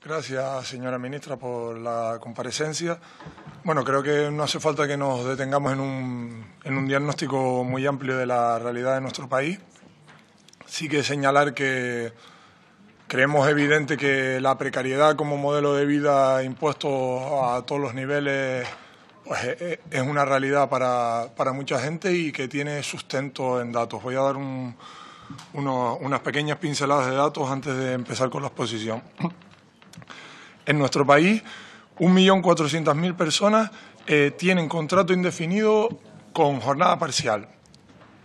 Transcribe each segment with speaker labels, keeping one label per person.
Speaker 1: Gracias, señora ministra, por la comparecencia. Bueno, creo que no hace falta que nos detengamos en un, en un diagnóstico muy amplio de la realidad de nuestro país. Sí que señalar que creemos evidente que la precariedad como modelo de vida impuesto a todos los niveles pues, e, e, es una realidad para, para mucha gente y que tiene sustento en datos. Voy a dar un, unas pequeñas pinceladas de datos antes de empezar con la exposición. En nuestro país, 1.400.000 personas eh, tienen contrato indefinido con jornada parcial.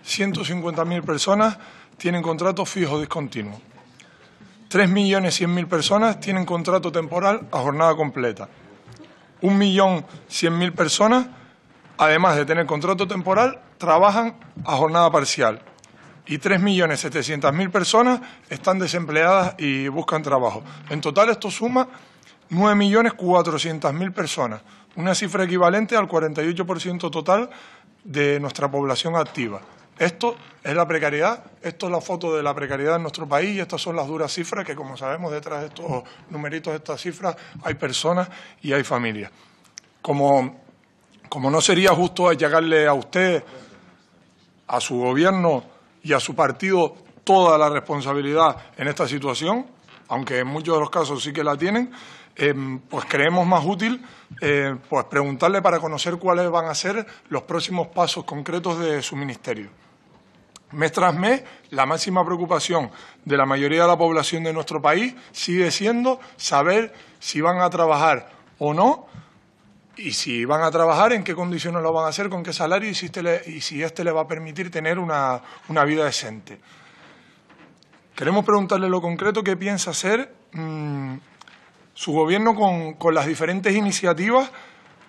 Speaker 1: 150.000 personas tienen contrato fijo discontinuo. 3.100.000 personas tienen contrato temporal a jornada completa. 1.100.000 personas, además de tener contrato temporal, trabajan a jornada parcial y 3.700.000 personas están desempleadas y buscan trabajo. En total esto suma 9.400.000 personas, una cifra equivalente al 48% total de nuestra población activa. Esto es la precariedad, esto es la foto de la precariedad en nuestro país y estas son las duras cifras que, como sabemos, detrás de estos numeritos, de estas cifras, hay personas y hay familias. Como, como no sería justo llegarle a usted, a su gobierno, y a su partido toda la responsabilidad en esta situación, aunque en muchos de los casos sí que la tienen, eh, pues creemos más útil eh, pues preguntarle para conocer cuáles van a ser los próximos pasos concretos de su ministerio. Mes tras mes, la máxima preocupación de la mayoría de la población de nuestro país sigue siendo saber si van a trabajar o no y si van a trabajar, en qué condiciones lo van a hacer, con qué salario y si este le, este va a permitir tener una, vida decente. Queremos preguntarle lo concreto que piensa hacer mm, su gobierno con, las diferentes iniciativas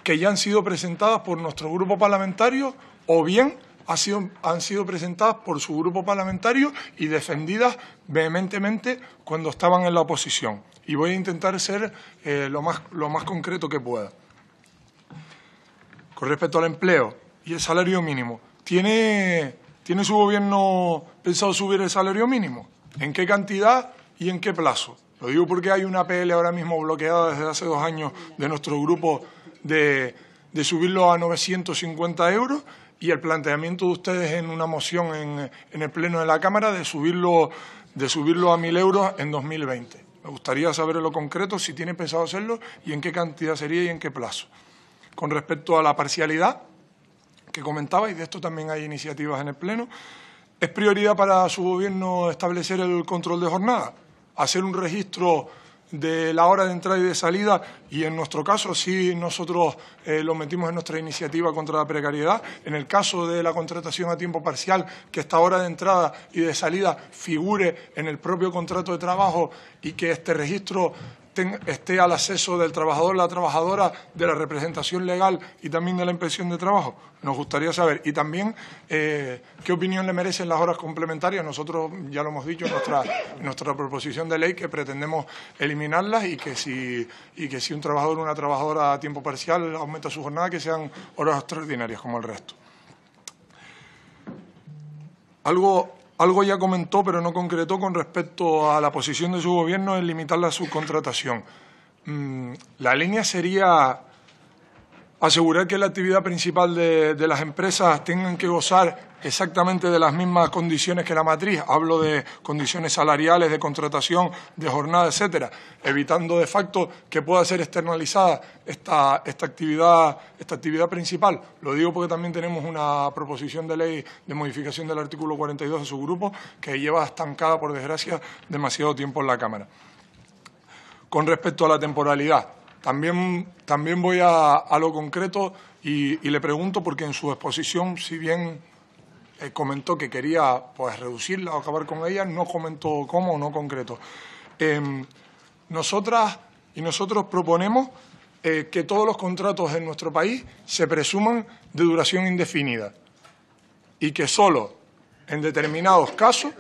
Speaker 1: que ya han sido presentadas por nuestro grupo parlamentario o bien han sido presentadas por su grupo parlamentario y defendidas vehementemente cuando estaban en la oposición. Y voy a intentar ser eh, lo, más, lo más concreto que pueda respecto al empleo y el salario mínimo, ¿tiene, ¿tiene su gobierno pensado subir el salario mínimo? ¿En qué cantidad y en qué plazo? Lo digo porque hay una PL ahora mismo bloqueada desde hace dos años de nuestro grupo de, subirlo a 950 euros y el planteamiento de ustedes en una moción en, en el Pleno de la Cámara de subirlo, de subirlo a 1.000 euros en 2020. Me gustaría saber en lo concreto si tiene pensado hacerlo y en qué cantidad sería y en qué plazo. Con respecto a la parcialidad que comentaba, y de esto también hay iniciativas en el Pleno, es prioridad para su gobierno establecer el control de jornada, hacer un registro de la hora de entrada y de salida y en nuestro caso sí nosotros eh, lo metimos en nuestra iniciativa contra la precariedad. En el caso de la contratación a tiempo parcial, que esta hora de entrada y de salida figure en el propio contrato de trabajo y que este registro esté al acceso del trabajador, la trabajadora, de la representación legal y también de la impresión de trabajo? Nos gustaría saber. Y también, eh, ¿qué opinión le merecen las horas complementarias? Nosotros, ya lo hemos dicho, en nuestra, nuestra proposición de ley que pretendemos eliminarlas y que si, y que si un trabajador o una trabajadora a tiempo parcial aumenta su jornada, que sean horas extraordinarias como el resto. Algo algo ya comentó, pero no concretó con respecto a la posición de su gobierno en limitar la subcontratación. Mm, la línea sería asegurar que la actividad principal de, las empresas tengan que gozar exactamente de las mismas condiciones que la matriz. Hablo de condiciones salariales, de contratación, de jornada, etcétera, evitando de facto que pueda ser externalizada esta, esta, actividad, esta actividad principal. Lo digo porque también tenemos una proposición de ley de modificación del artículo 42 de su grupo que lleva estancada, por desgracia, demasiado tiempo en la Cámara. Con respecto a la temporalidad, también, también voy a, lo concreto y, le pregunto porque en su exposición, si bien eh, comentó que quería pues, reducirla o acabar con ella, no comentó cómo, o no concreto. Em, nosotras y nosotros proponemos eh, que todos los contratos en nuestro país se presuman de duración indefinida y que solo en determinados casos,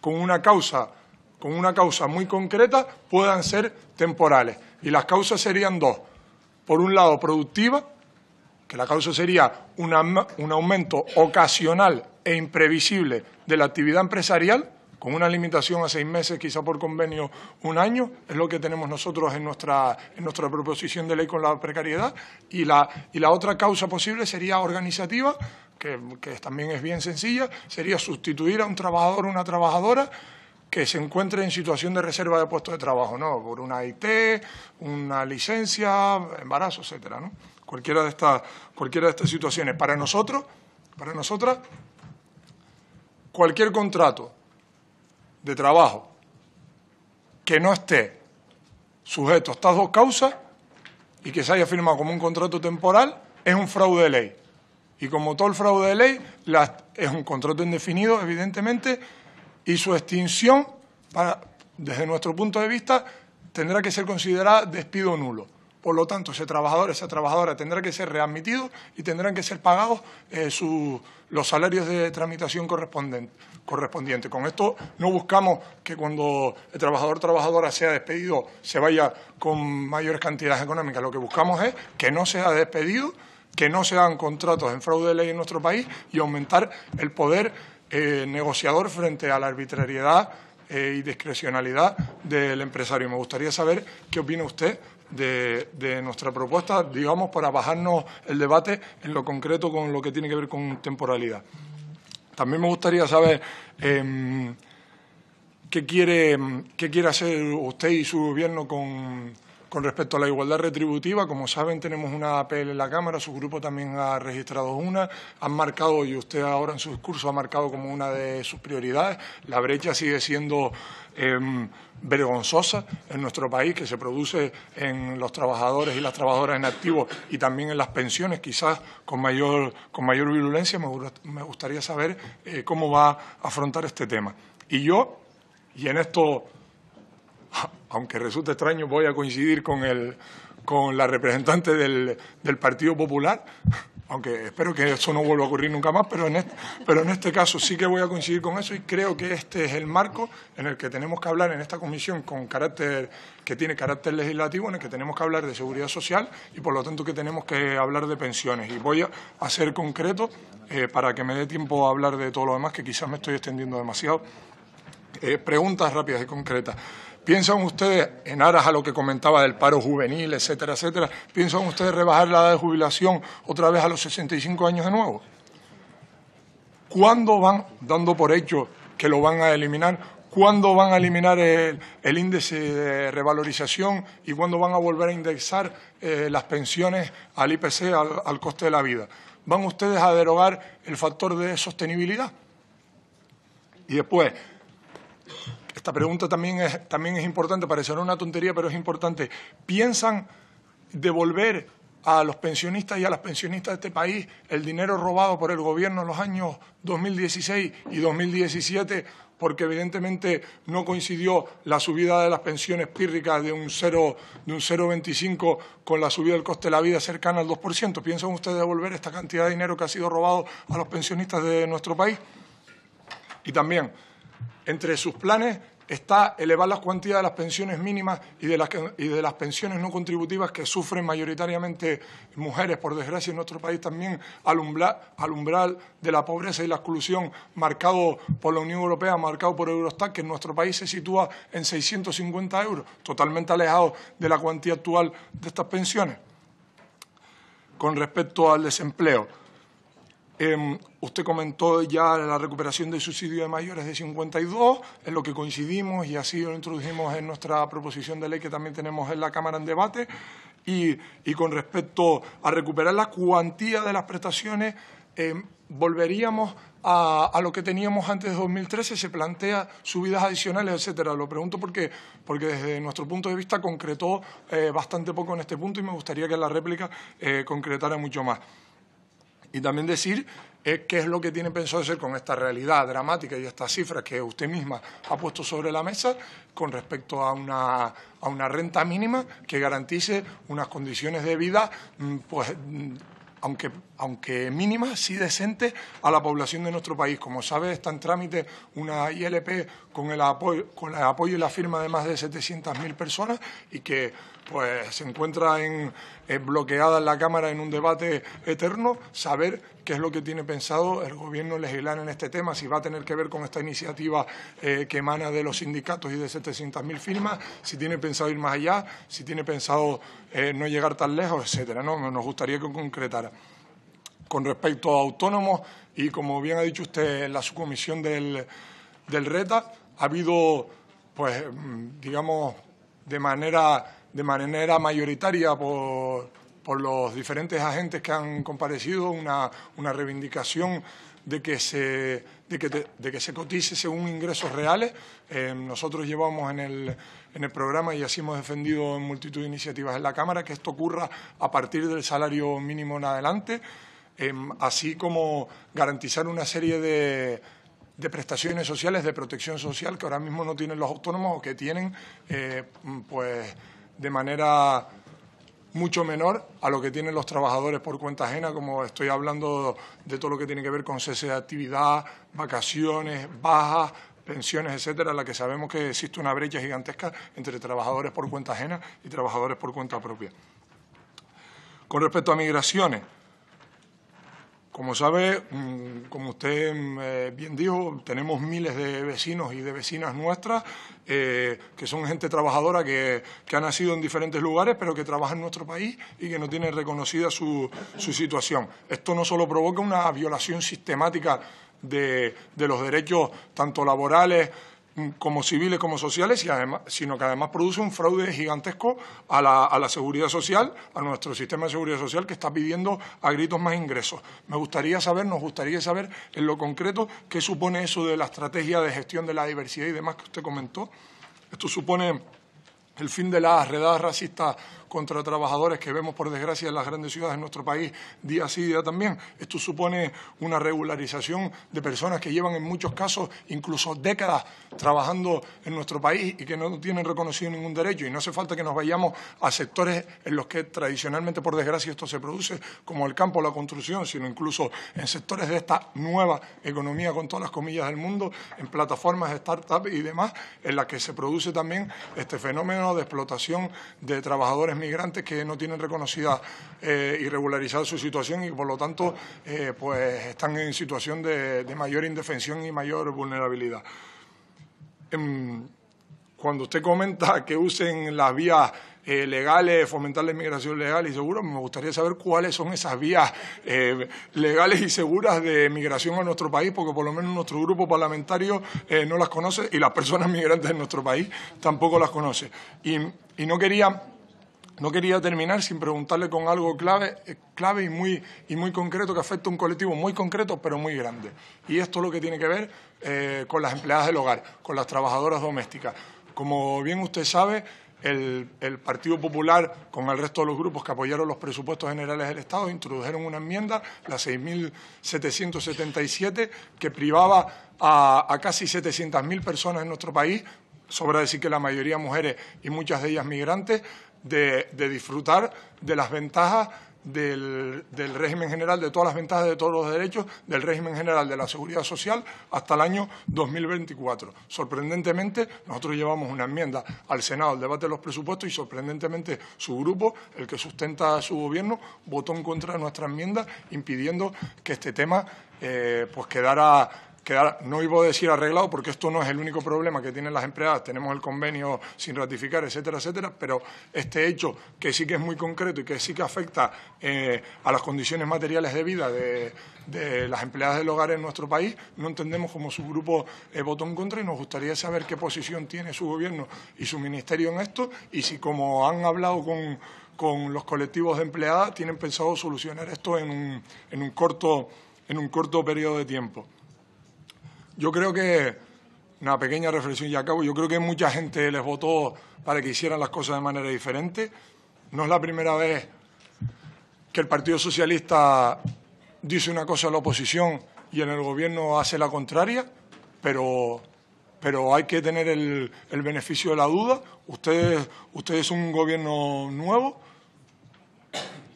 Speaker 1: con una causa, con una causa muy concreta, puedan ser temporales. Y las causas serían dos. Por un lado, productiva, que la causa sería un aumento ocasional e imprevisible de la actividad empresarial, con una limitación a seis meses, quizá por convenio un año, es lo que tenemos nosotros en nuestra, en nuestra proposición de ley con la precariedad. Y la, y la otra causa posible sería organizativa, que, que también es bien sencilla, sería sustituir a un trabajador o una trabajadora que se encuentre en situación de reserva de puestos de trabajo, ¿no? Por una IT, una licencia, embarazo, etcétera, ¿no? Cualquiera de estas, cualquiera de estas situaciones. Para nosotros, para nosotras, cualquier contrato de trabajo que no esté sujeto a estas dos causas y que se haya firmado como un contrato temporal es un fraude de ley. Y como todo el fraude de ley, es un contrato indefinido, evidentemente, y su extinción, para, desde nuestro punto de vista, tendrá que ser considerada despido nulo. Por lo tanto, ese trabajador, esa trabajadora tendrá que ser readmitido y tendrán que ser pagados eh, sus los salarios de tramitación correspondientes. Con esto no buscamos que cuando el trabajador trabajadora sea despedido se vaya con mayores cantidades económicas. Lo que buscamos es que no sea despedido, que no se hagan contratos en fraude de ley en nuestro país y aumentar el poder eh, negociador frente a la arbitrariedad eh, y discrecionalidad del empresario. Me gustaría saber qué opina usted de, nuestra propuesta, digamos, para bajarnos el debate en lo concreto con lo que tiene que ver con temporalidad. También me gustaría saber em, qué, quiere, qué quiere hacer usted y su gobierno con con respecto a la igualdad retributiva, como saben, tenemos una APL en la Cámara, su grupo también ha registrado una, han marcado, y usted ahora en su discurso ha marcado como una de sus prioridades, la brecha sigue siendo em, vergonzosa en nuestro país, que se produce en los trabajadores y las trabajadoras en activo y también en las pensiones, quizás con mayor, con mayor virulencia. Me, gustaría saber eh, cómo va a afrontar este tema. Y yo, y en esto aunque resulte extraño, voy a coincidir con, el, con la representante del, Partido Popular, aunque espero que eso no vuelva a ocurrir nunca más, pero en, este, caso sí que voy a coincidir con eso y creo que este es el marco en el que tenemos que hablar en esta comisión con carácter que tiene carácter legislativo, en el que tenemos que hablar de seguridad social y por lo tanto que tenemos que hablar de pensiones. Y voy a, ser concreto eh, para que me dé tiempo a hablar de todo lo demás, que quizás me estoy extendiendo demasiado. Eh, preguntas rápidas y concretas. ¿Piensan ustedes, en aras a lo que comentaba del paro juvenil, etcétera, etcétera, piensan ustedes rebajar la edad de jubilación otra vez a los 65 años de nuevo? ¿Cuándo van, dando por hecho que lo van a eliminar, cuándo van a eliminar el, índice de revalorización y cuándo van a volver a indexar eh, las pensiones al IPC, al coste de la vida? ¿Van ustedes a derogar el factor de sostenibilidad? Y después, esta pregunta también es, también es importante, parecerá una tontería, pero es importante. ¿Piensan devolver a los pensionistas y a las pensionistas de este país el dinero robado por el gobierno en los años 2016 y 2017 porque evidentemente no coincidió la subida de las pensiones pírricas de un de un 0,25 con la subida del coste de la vida cercana al 2%. ¿Piensan ustedes devolver esta cantidad de dinero que ha sido robado a los pensionistas de nuestro país? Y también, entre sus planes está elevar las cuantías de las pensiones mínimas y de las, pensiones no contributivas que sufren mayoritariamente mujeres, por desgracia, en nuestro país también, al umbral, al umbral de la pobreza y la exclusión marcado por la Unión Europea, marcado por Eurostat, que en nuestro país se sitúa en 650 euros, totalmente alejado de la cuantía actual de estas pensiones. Con respecto al desempleo, Em, usted comentó ya la recuperación del subsidio de mayores de 52, en lo que coincidimos y así lo introdujimos en nuestra proposición de ley que también tenemos en la Cámara en debate. Y, con respecto a recuperar la cuantía de las prestaciones, em, volveríamos a, lo que teníamos antes de 2013, se plantea subidas adicionales, etcétera. Lo pregunto porque, porque desde nuestro punto de vista concretó eh, bastante poco en este punto y me gustaría que la réplica eh, concretara mucho más y también decir eh, qué es lo que tiene pensado hacer con esta realidad dramática y estas cifras que usted misma ha puesto sobre la mesa con respecto a una, a una renta mínima que garantice unas condiciones de vida, mm, pues, mm, aunque aunque mínima, sí decente a la población de nuestro país. Como sabes, está en trámite una ILP con el apoyo, con el apoyo y la firma de más de 700.000 personas y que pues, se encuentra en, eh, bloqueada en la Cámara en un debate eterno, saber qué es lo que tiene pensado el Gobierno legislar en este tema, si va a tener que ver con esta iniciativa eh, que emana de los sindicatos y de 700.000 firmas, si tiene pensado ir más allá, si tiene pensado eh, no llegar tan lejos, etcétera. ¿no? Nos gustaría que concretara con respecto a autónomos y, como bien ha dicho usted, en la subcomisión del, del RETA, ha habido, pues, mm, digamos, de manera, de manera mayoritaria por, los diferentes agentes que han comparecido una, una reivindicación de que se de que, cotice según ingresos reales. Eh, nosotros llevamos en el, en el programa y así hemos defendido en multitud de iniciativas en la Cámara que esto ocurra a partir del salario mínimo en adelante. Em, así como garantizar una serie de, prestaciones sociales, de protección social que ahora mismo no tienen los autónomos o que tienen eh, pues de manera mucho menor a lo que tienen los trabajadores por cuenta ajena, como estoy hablando de todo lo que tiene que ver con cese de actividad, vacaciones, bajas, pensiones, etcétera, en la que sabemos que existe una brecha gigantesca entre trabajadores por cuenta ajena y trabajadores por cuenta propia. Con respecto a migraciones, como sabe, mm, como usted mm, eh, bien dijo, tenemos miles de vecinos y de vecinas nuestras eh, que son gente trabajadora que, que, ha nacido en diferentes lugares, pero que trabaja en nuestro país y que no tiene reconocida su, su situación. Esto no solo provoca una violación sistemática de, de los derechos tanto laborales, como civiles como sociales, y además, sino que además produce un fraude gigantesco a la, a la seguridad social, a nuestro sistema de seguridad social que está pidiendo a gritos más ingresos. Me gustaría saber, nos gustaría saber en lo concreto qué supone eso de la estrategia de gestión de la diversidad y demás que usted comentó. Esto supone el fin de las redadas racistas contra trabajadores que vemos, por desgracia, en las grandes ciudades de nuestro país día sí, día también. Esto supone una regularización de personas que llevan en muchos casos incluso décadas trabajando en nuestro país y que no tienen reconocido ningún derecho. Y no hace falta que nos vayamos a sectores en los que tradicionalmente, por desgracia, esto se produce, como el campo, la construcción, sino incluso en sectores de esta nueva economía, con todas las comillas del mundo, en plataformas de startup y demás, en las que se produce también este fenómeno de explotación de trabajadores migrantes que no tienen reconocida y eh, regularizada su situación y por lo tanto eh, pues están en situación de, mayor indefensión y mayor vulnerabilidad. Em, cuando usted comenta que usen las vías eh, legales, fomentar la inmigración legal y segura. Me gustaría saber cuáles son esas vías legales y seguras de migración a nuestro país, porque por lo menos nuestro grupo parlamentario no las conoce y las personas migrantes en nuestro país tampoco las conoce. y no quería no quería terminar sin preguntarle con algo clave, eh, clave y, muy, y muy concreto que afecta a un colectivo muy concreto pero muy grande. Y esto es lo que tiene que ver eh, con las empleadas del hogar, con las trabajadoras domésticas. Como bien usted sabe, el, Partido Popular, con el resto de los grupos que apoyaron los presupuestos generales del Estado, introdujeron una enmienda, la 6.777, que privaba a, a casi 700.000 personas en nuestro país, sobra decir que la mayoría mujeres y muchas de ellas migrantes, de, disfrutar de las ventajas del, régimen general, de todas las ventajas de todos los derechos del régimen general de la seguridad social hasta el año 2024. Sorprendentemente, nosotros llevamos una enmienda al Senado al debate de los presupuestos y sorprendentemente su grupo, el que sustenta a su gobierno, votó en contra de nuestra enmienda, impidiendo que este tema eh, pues quedara ahora no iba a decir arreglado porque esto no es el único problema que tienen las empleadas, tenemos el convenio sin ratificar, etcétera, etcétera, pero este hecho que sí que es muy concreto y que sí que afecta eh, a las condiciones materiales de vida de, las empleadas del hogar en nuestro país, no entendemos como su grupo eh, votó en contra y nos gustaría saber qué posición tiene su gobierno y su ministerio en esto y si como han hablado con con los colectivos de empleadas tienen pensado solucionar esto en en un, corto, en un corto periodo de tiempo. Yo creo que, una pequeña reflexión y acabo, yo creo que mucha gente les votó para que hicieran las cosas de manera diferente. No es la primera vez que el Partido Socialista dice una cosa a la oposición y en el gobierno hace la contraria, pero, hay que tener el, beneficio de la duda. Ustedes, ustedes es un gobierno nuevo.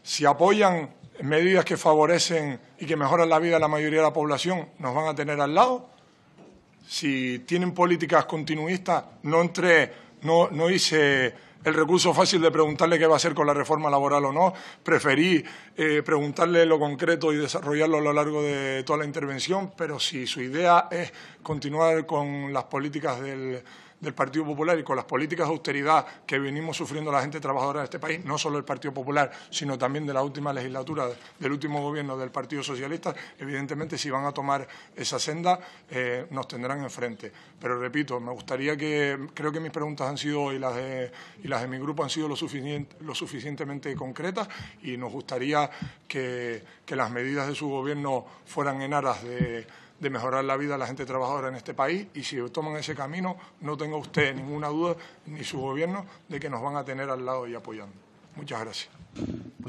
Speaker 1: Si apoyan medidas que favorecen y que mejoran la vida de la mayoría de la población, nos van a tener al lado si tienen políticas continuistas, no entré, no, hice el recurso fácil de preguntarle qué va a hacer con la reforma laboral o no. Preferí eh, preguntarle lo concreto y desarrollarlo a lo largo de toda la intervención, pero si su idea es continuar con las políticas del del Partido Popular y con las políticas de austeridad que venimos sufriendo la gente trabajadora de este país, no solo del Partido Popular, sino también de la última legislatura, del último gobierno del Partido Socialista, evidentemente si van a tomar esa senda eh, nos tendrán enfrente. Pero repito, me gustaría que, creo que mis preguntas han sido y las de, y las de mi grupo han sido lo, suficientemente concretas y nos gustaría que las medidas de su gobierno fueran en aras de de mejorar la vida de la gente trabajadora en este país y si toman ese camino, no tenga usted ninguna duda, ni su gobierno, de que nos van a tener al lado y apoyando. Muchas gracias.